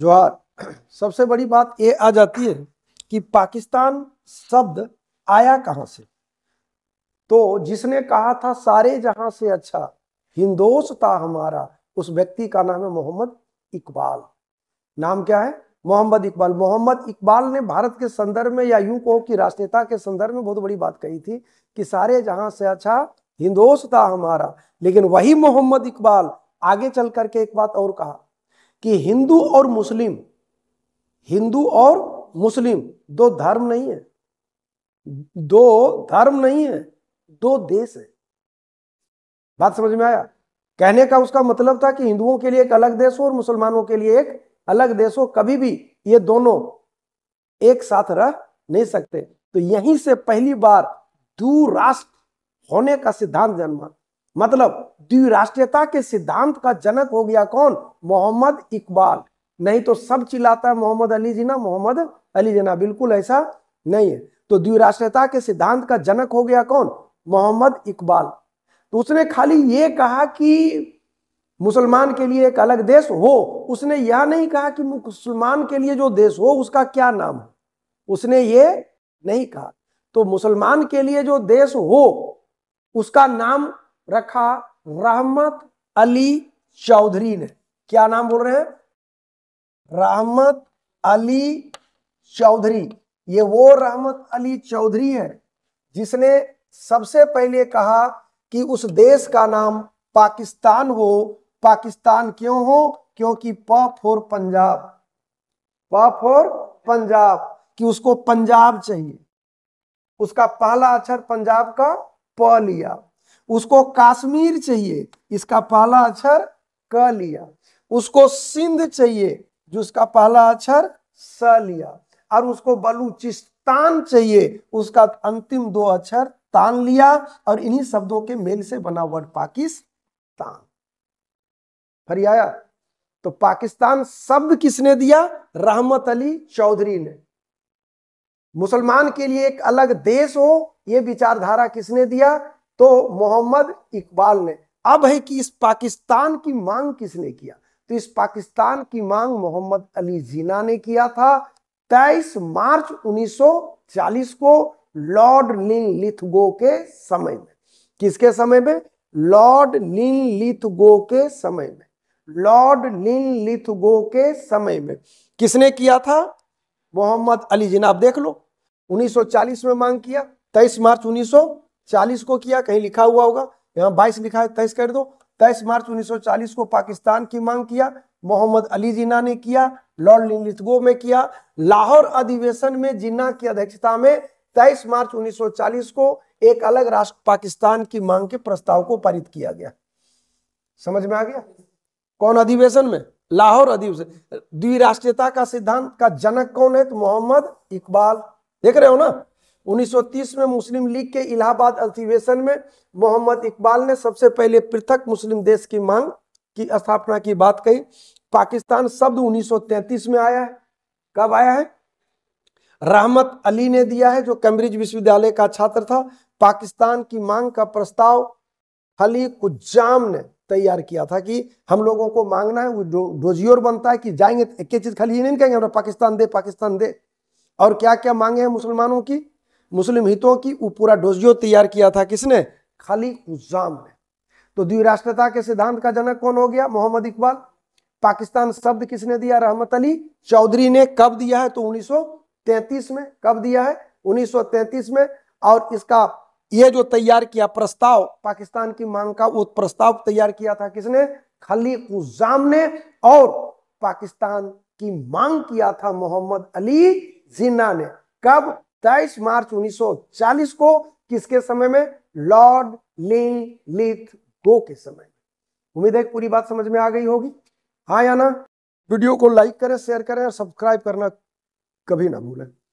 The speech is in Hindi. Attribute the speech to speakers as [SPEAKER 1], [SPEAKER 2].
[SPEAKER 1] ज्वार सबसे बड़ी बात ये आ जाती है कि पाकिस्तान शब्द आया कहां से तो जिसने कहा था सारे जहां से अच्छा हिंदोस था हमारा उस व्यक्ति का नाम है मोहम्मद इकबाल नाम क्या है मोहम्मद इकबाल मोहम्मद इकबाल ने भारत के संदर्भ में या यूं कहो कि राष्ट्रीयता के संदर्भ में बहुत बड़ी बात कही थी कि सारे जहां से अच्छा हिंदोस था हमारा लेकिन वही मोहम्मद इकबाल आगे चल करके एक बात और कहा कि हिंदू और मुस्लिम हिंदू और मुस्लिम दो धर्म नहीं है दो धर्म नहीं है दो देश है बात समझ में आया कहने का उसका मतलब था कि हिंदुओं के लिए एक अलग देश हो और मुसलमानों के लिए एक अलग देश हो कभी भी ये दोनों एक साथ रह नहीं सकते तो यहीं से पहली बार दू राष्ट्र होने का सिद्धांत जन्मा मतलब द्विराष्ट्रीयता के सिद्धांत का जनक हो गया कौन मोहम्मद इकबाल नहीं तो सब चिल्लाता है मोहम्मद अली जिना मोहम्मद अली जिना बिल्कुल ऐसा नहीं है तो द्विराष्ट्रीयता के सिद्धांत का जनक हो गया कौन मोहम्मद इकबाल तो उसने खाली ये कहा कि मुसलमान के लिए एक अलग देश हो उसने यह नहीं कहा कि मुसलमान के लिए जो देश हो उसका क्या नाम है उसने ये नहीं कहा तो मुसलमान के लिए जो देश हो उसका नाम रखा रहमत अली चौधरी ने क्या नाम बोल रहे हैं रहमत अली चौधरी ये वो रहमत अली चौधरी है जिसने सबसे पहले कहा कि उस देश का नाम पाकिस्तान हो पाकिस्तान क्यों हो क्योंकि प फॉर पंजाब प फॉर पंजाब कि उसको पंजाब चाहिए उसका पहला अक्षर पंजाब का प लिया उसको काश्मीर चाहिए इसका पहला अक्षर क लिया उसको सिंध चाहिए जिसका पहला अक्षर स लिया और उसको बलूचिस्तान चाहिए उसका अंतिम दो अक्षर तान लिया और इन्हीं शब्दों के मेल से बना वर्ड पाकिस्तान फरी आया तो पाकिस्तान शब्द किसने दिया रहमत अली चौधरी ने मुसलमान के लिए एक अलग देश हो यह विचारधारा किसने दिया तो मोहम्मद इकबाल ने अब है कि इस पाकिस्तान की मांग किसने किया तो इस पाकिस्तान की मांग मोहम्मद अली जीना ने किया था तेईस मार्च 1940 को लॉर्ड लिन लिथगो के समय में किसके समय में लॉर्ड लिन लिथगो के समय में लॉर्ड लिन लिथगो के समय में किसने किया था मोहम्मद अली जीना आप देख लो 1940 में मांग किया 23 मार्च चालीस को किया कहीं लिखा हुआ होगा यहाँ बाईस लिखा है तेईस कर दो तेईस मार्च उन्नीस को पाकिस्तान की मांग किया मोहम्मद अली जिन्ना ने किया लॉर्ड लिथगो में किया लाहौर अधिवेशन में जिन्ना की अध्यक्षता में 23 मार्च 1940 को एक अलग राष्ट्र पाकिस्तान की मांग के प्रस्ताव को पारित किया गया समझ में आ गया कौन अधिवेशन में लाहौर अधिवेशन द्विराष्ट्रीयता का सिद्धांत का जनक कौन है तो मोहम्मद इकबाल देख रहे हो ना 1930 में मुस्लिम लीग के इलाहाबाद अधिवेशन में मोहम्मद इकबाल ने सबसे पहले पृथक मुस्लिम देश की मांग की स्थापना की बात कही पाकिस्तान शब्द 1933 में आया है कब आया है रहमत अली ने दिया है जो कैम्ब्रिज विश्वविद्यालय का छात्र था पाकिस्तान की मांग का प्रस्ताव हली कुजाम ने तैयार किया था कि हम लोगों को मांगना है वो डोजियोर डोजियोर बनता है कि जाएंगे एक चीज खाली ये नहीं कहेंगे पाकिस्तान दे पाकिस्तान दे और क्या क्या मांगे हैं मुसलमानों की मुस्लिम हितों की वो पूरा डोजियो तैयार किया था किसने खाली हुजाम ने तो द्विराष्ट्रता के सिद्धांत का जनक कौन हो गया मोहम्मद इकबाल पाकिस्तान शब्द किसने दिया रहमत अली चौधरी ने कब दिया है तो 1933 में कब दिया है 1933 में और इसका यह जो तैयार किया प्रस्ताव पाकिस्तान की मांग का वो प्रस्ताव तैयार किया था किसने खली उजाम ने और पाकिस्तान की मांग किया था मोहम्मद अली जिन्ना ने कब तेईस मार्च 1940 को किसके समय में लॉर्ड लिन लिथ गो के समय उम्मीद है पूरी बात समझ में आ गई होगी हाँ या ना वीडियो को लाइक करें शेयर करें और सब्सक्राइब करना कभी ना भूलें